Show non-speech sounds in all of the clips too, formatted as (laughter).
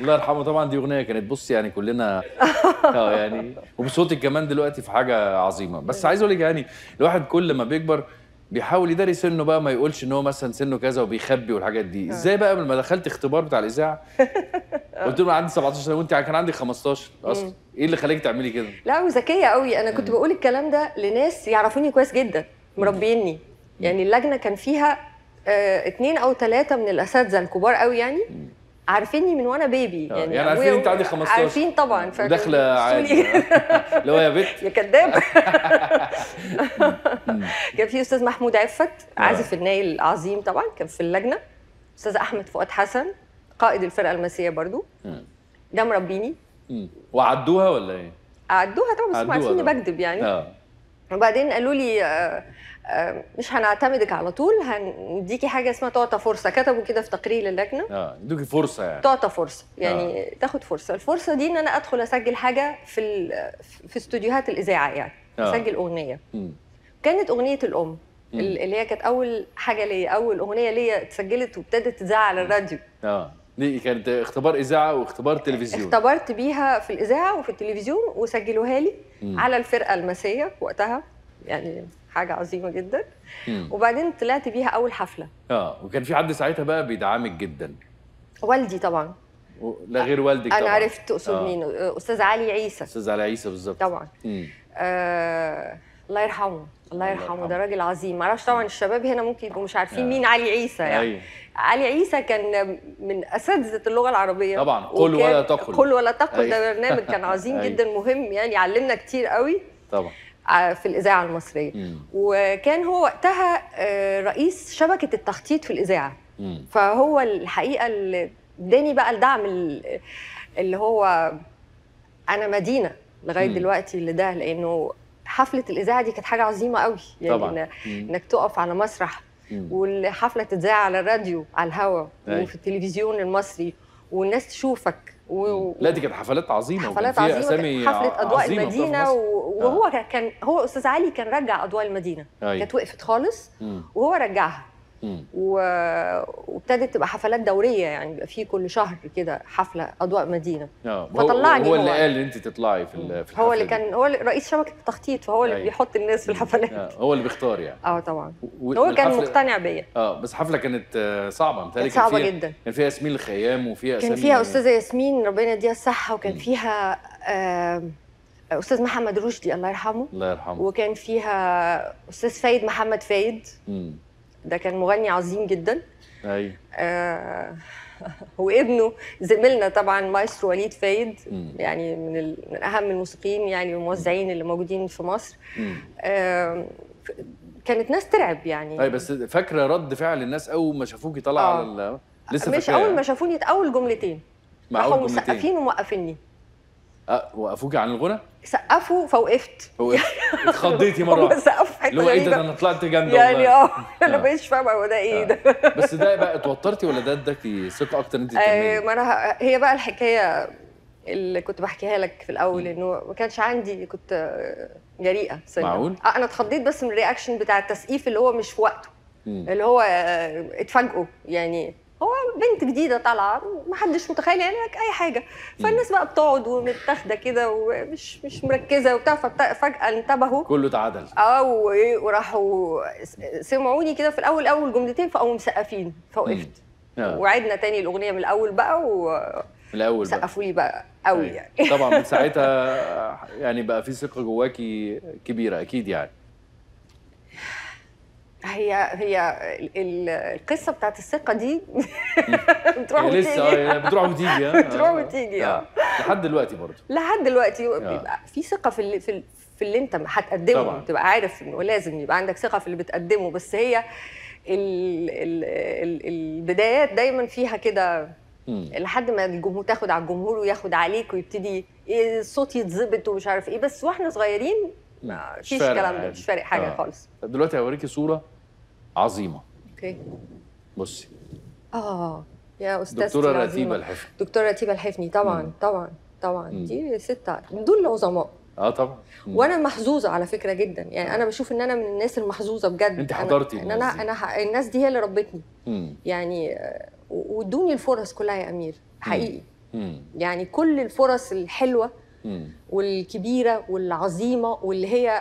الله يرحمه طبعا دي اغنيه كانت بص يعني كلنا (laughs) اه يعني وبصوتك كمان دلوقتي في حاجه عظيمه بس عايز اقول لك يعني الواحد كل ما بيكبر بيحاول يداري سنه بقى ما يقولش ان هو مثلا سنه كذا وبيخبي والحاجات دي آه. ازاي بقى لما دخلت اختبار بتاع الاذاعه (laughs) قلت له عندي 17 سنه وانت يعني كان عندك 15 اصلا ايه اللي خليك تعملي كده لا وذكيه قوي انا كنت بقول الكلام ده لناس يعرفوني كويس جدا مربيني يعني اللجنه كان فيها اه او ثلاثه من الاساتذه الكبار قوي يعني عارفيني من وانا بيبي آه، يعني, يعني عارفين انت عندي 15 عارفين طبعا داخله عادي (laughs) اللي هو يا بت يا كذاب (laughs) (laughs) كان في استاذ محمود عفت عازف آه. النايل العظيم طبعا كان في اللجنه استاذ احمد فؤاد حسن قائد الفرقه الماسيه برضو ده مربيني وعدوها ولا ايه؟ عدوها طبعا بس هم عارفين بكذب يعني اه وبعدين قالوا لي آه آه، مش هنعتمدك على طول هنديكي حاجه اسمها تعطى فرصه كتبوا كده في تقرير اللجنه اه يدوكي فرصه يعني تعطى فرصه يعني آه. تاخد فرصه الفرصه دي ان انا ادخل اسجل حاجه في في استوديوهات الاذاعه يعني آه. اسجل اغنيه م. كانت اغنيه الام م. اللي هي كانت اول حاجه ليا اول اغنيه ليا اتسجلت وابتدت تذاع على الراديو اه دي كانت اختبار اذاعه واختبار آه، تلفزيون اختبرت بيها في الاذاعه وفي التلفزيون وسجلوها لي م. على الفرقه المسيه وقتها يعني حاجه عظيمه جدا وبعدين طلعت بيها اول حفله اه وكان في حد ساعتها بقى بيدعمك جدا والدي طبعا و... لا غير والدك انا طبعا. عرفت تقصد آه. مين استاذ علي عيسى استاذ علي عيسى بالظبط طبعا آه، الله يرحمه الله يرحمه ده راجل عظيم معرفش طبعا الشباب هنا ممكن يبقوا مش عارفين آه. مين علي عيسى يعني أي. أيوه. علي عيسى كان من اساتذه اللغه العربيه طبعا قل ولا تقل قل ولا تقل ده أيوه. برنامج كان عظيم (laughs) أيوه. جدا مهم يعني علمنا كتير قوي طبعا آه، في الاذاعه المصريه مم. وكان هو وقتها آه، رئيس شبكه التخطيط في الاذاعه مم. فهو الحقيقه اللي اداني بقى الدعم اللي هو انا مدينه لغايه مم. دلوقتي لده لانه حفله الاذاعه دي كانت حاجه عظيمه قوي يعني طبعا. انك تقف على مسرح والحفله تتذاع على الراديو على الهواء أيوة. وفي التلفزيون المصري والناس تشوفك و... لا دي كانت حفلات عظيمه حفلات عظيمه اسامي حفله اضواء عظيمة المدينه و... وهو آه. كان هو استاذ علي كان رجع اضواء المدينه أيوه. كانت وقفت خالص مم. وهو رجعها وابتدت تبقى حفلات دوريه يعني بيبقى في كل شهر كده حفله اضواء مدينه آه. فطلعني هو, هو اللي قال ان انت تطلعي في الحفلات هو اللي كان هو رئيس شبكه التخطيط فهو اللي بيحط الناس في الحفلات آه، هو اللي بيختار يعني اه طبعا و... هو كان مقتنع بيا اه بس الحفله كانت آه، صعبه متهيألي كانت صعبه كان فيها... جدا كان فيها ياسمين الخيام وفيها كان فيها استاذه ياسمين ربنا يديها الصحه وكان فيها آه استاذ محمد رشدي الله يرحمه الله يرحمه وكان فيها استاذ فايد محمد فايد امم ده كان مغني عظيم جدا ايوه آه، (laughs) وابنه زميلنا طبعا مايسترو وليد فايد م. يعني من, ال... من اهم الموسيقيين يعني والموزعين اللي موجودين في مصر آه، كانت ناس ترعب يعني اي أيوه، بس فاكره رد فعل الناس اول ما شافوكي طالعه آه. على ال... لسه مش اول ما شافوني اول جملتين راحوا مسقفين وموقفيني أه وقفوكي عن الغنى؟ سقفوا فوقفت فوقفت (laughs) اتخضيتي مره حته هو ايه ده انا طلعت جامده يعني اه (laughs) انا بقتش فاهمه هو ده ايه آه. ده (laughs) بس ده بقى اتوترتي ولا ده اداكي ثقه اكتر انت آه ما انا هي بقى الحكايه اللي كنت بحكيها لك في الاول انه ما كانش عندي كنت جريئه سنة. معقول آه، انا اتخضيت بس من الرياكشن بتاع التسقيف اللي هو مش في وقته اللي هو آه، اتفاجئوا يعني بنت جديده طالعه ما حدش متخيل يعني لك اي حاجه فالناس بقى بتقعد ومتاخده كده ومش مش مركزه وبتاع فجاه انتبهوا كله اتعدل اه وراحوا سمعوني كده في الاول اول جملتين فقاموا مسقفين فوقفت آه. وعدنا تاني الاغنيه من الاول بقى و من الاول سقفوا لي بقى قوي أيوة. يعني طبعا من (laughs) ساعتها يعني بقى في ثقه جواكي كبيره اكيد يعني هي هي القصه بتاعت الثقه دي (laughs) بتروح وتيجي لسه آه. (laughs) بتروح وتيجي بتروح آه. وتيجي اه لحد دلوقتي برضه لحد دلوقتي آه. بيبقى في ثقه في اللي في, في اللي انت هتقدمه طبعا. تبقى عارف انه لازم يبقى عندك ثقه في اللي بتقدمه بس هي الـ الـ الـ البدايات دايما فيها كده لحد ما الجمهور تاخد على الجمهور وياخد عليك ويبتدي الصوت إيه، يتظبط ومش عارف ايه بس واحنا صغيرين مش الكلام ده يعني. مش فارق حاجه آه. خالص طب دلوقتي هوريكي صوره عظيمه اوكي بصي اه يا استاذ دكتوره رتيبه الحفني دكتوره رتيبه الحفني طبعا مم. طبعا طبعا مم. دي سته من دول العظماء اه طبعا مم. وانا محظوظه على فكره جدا يعني انا بشوف ان انا من الناس المحظوظه بجد انت حضرتي أنا... ان انا انا ح... الناس دي هي اللي ربتني مم. يعني وادوني الفرص كلها يا امير حقيقي مم. يعني كل الفرص الحلوه والكبيره والعظيمه واللي هي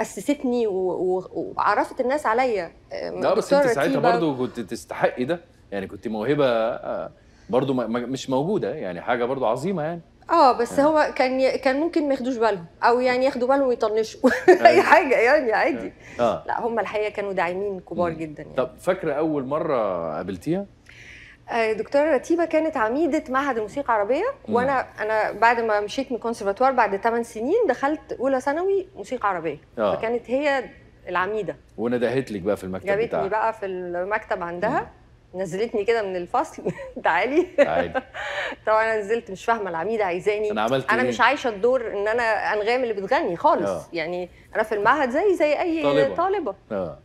اسستني وعرفت الناس عليا لا بس انت ساعتها برضه كنت تستحقي ده يعني كنت موهبه آه، برضه مش موجوده يعني حاجه برضه عظيمه يعني اه بس آه. هو كان كان ممكن ما ياخدوش بالهم او يعني آه. ياخدوا بالهم ويطنشوا (laughs) اي حاجه يعني عادي آه. لا هم الحقيقه كانوا داعمين كبار جدا يعني. طب فاكره اول مره قابلتيها آه، دكتوره رتيبه كانت عميده معهد الموسيقى العربيه وانا انا بعد ما مشيت من الكونسرفاتوار بعد 8 سنين دخلت اولى ثانوي موسيقى عربيه آه. فكانت هي العميده وندهت لك بقى في المكتب جابتني بتاعها. بقى في المكتب عندها مم. نزلتني كده من الفصل (laughs) تعالي (laughs) طبعا انا نزلت مش فاهمه العميده عايزاني انا عملت انا إيه؟ مش عايشه الدور ان انا انغام اللي بتغني خالص آه. يعني انا في المعهد زي زي اي طالبه, طالبة. آه.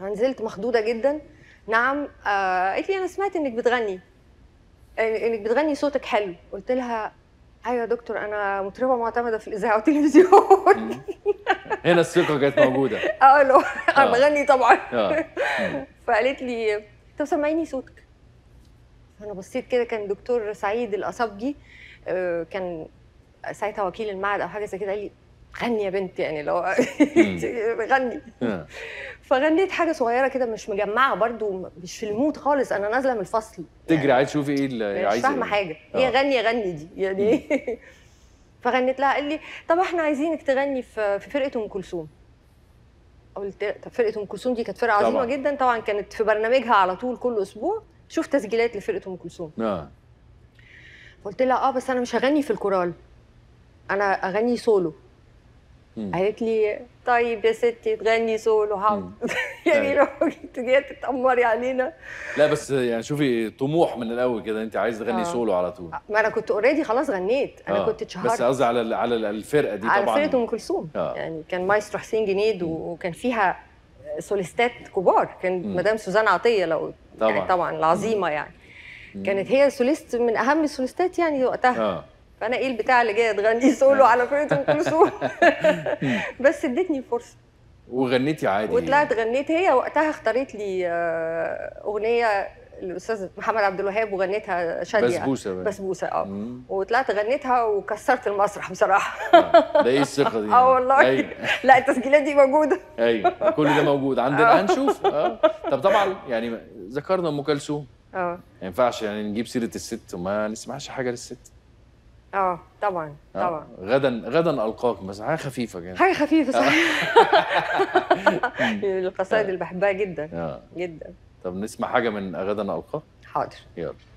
نزلت مخضوضه جدا نعم آه قالت لي انا سمعت انك بتغني انك بتغني صوتك حلو قلت لها ايوه يا دكتور انا مطربه معتمده في الاذاعه والتلفزيون (laughs) هنا الثقه كانت موجوده (laughs) اه لو آه. انا بغني طبعا آه. (laughs) فقالت لي طب سمعيني صوتك فانا بصيت كده كان دكتور سعيد الاصبجي آه، كان ساعتها وكيل المعهد او حاجه زي كده قال لي غني يا بنت يعني لو غني فغنيت حاجه صغيره كده مش مجمعه برده مش في المود خالص انا نازله من الفصل تجري عايز تشوفي ايه اللي عايزه مش فاهمه حاجه هي آه. غني غني دي يعني (laughs) فغنيت لها قال لي طب احنا عايزينك تغني في فرقه ام كلثوم قلت طب فرقه ام كلثوم دي كانت فرقه عظيمه طبعًا. جدا طبعا كانت في برنامجها على طول كل اسبوع شوف تسجيلات لفرقه ام كلثوم اه قلت لها اه بس انا مش هغني في الكورال انا اغني سولو قالت لي طيب يا ستي تغني سولو هقعد (laughs) يعني أيوة. لو جايه تتامري علينا لا بس يعني شوفي طموح من الاول كده انت عايز تغني آه. سولو على طول آه، ما انا كنت اوريدي خلاص غنيت انا آه. كنت اتشهرت بس قصدي على على الفرقه دي على طبعا على فرقه ام كلثوم آه. يعني كان مايسترو حسين جنيد وكان فيها سوليستات كبار كان مدام سوزان عطيه لو طبعا يعني طبعا العظيمه يعني كانت هي سوليست من اهم السوليستات يعني وقتها آه. فانا ايه البتاع اللي جاي تغني سولو على فرقه ام كلثوم بس ادتني فرصه وغنيتي عادي وطلعت غنيت هي وقتها اختارت لي آه، اغنيه الاستاذ محمد عبد الوهاب وغنيتها شاديه بسبوسه بقى. بسبوسه اه وطلعت غنيتها وكسرت المسرح بصراحه آه، ده ايه الثقه دي؟ (laughs) اه والله أيوة. لا التسجيلات دي موجوده ايوه كل ده موجود عندنا آه. هنشوف اه طب طبعا يعني ذكرنا ام كلثوم اه ما ينفعش يعني نجيب سيره الست وما نسمعش حاجه للست اه طبعا آه، طبعا غدا غدا القاك بس حاجه خفيفه كده حاجه خفيفه صحيح آه. (laughs) القصائد اللي بحبها جدا آه. جدا طب نسمع حاجه من غدا القاك حاضر يلا